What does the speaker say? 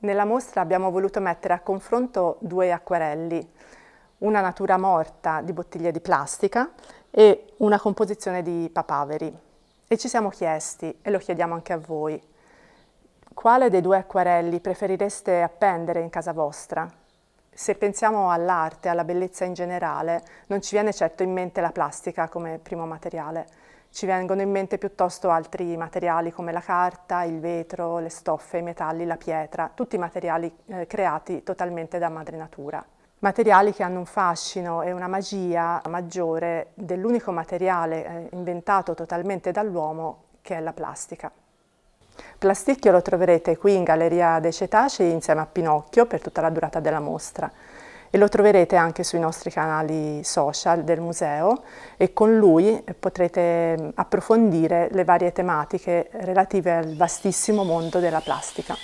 Nella mostra abbiamo voluto mettere a confronto due acquerelli, una natura morta di bottiglie di plastica e una composizione di papaveri. E ci siamo chiesti, e lo chiediamo anche a voi, quale dei due acquerelli preferireste appendere in casa vostra? Se pensiamo all'arte, alla bellezza in generale, non ci viene certo in mente la plastica come primo materiale ci vengono in mente piuttosto altri materiali come la carta, il vetro, le stoffe, i metalli, la pietra, tutti materiali eh, creati totalmente da madre natura. Materiali che hanno un fascino e una magia maggiore dell'unico materiale eh, inventato totalmente dall'uomo che è la plastica. Plasticchio lo troverete qui in Galleria dei Cetacei insieme a Pinocchio per tutta la durata della mostra e lo troverete anche sui nostri canali social del museo e con lui eh, potrete mm, approfondire le varie tematiche relative al vastissimo mondo della plastica.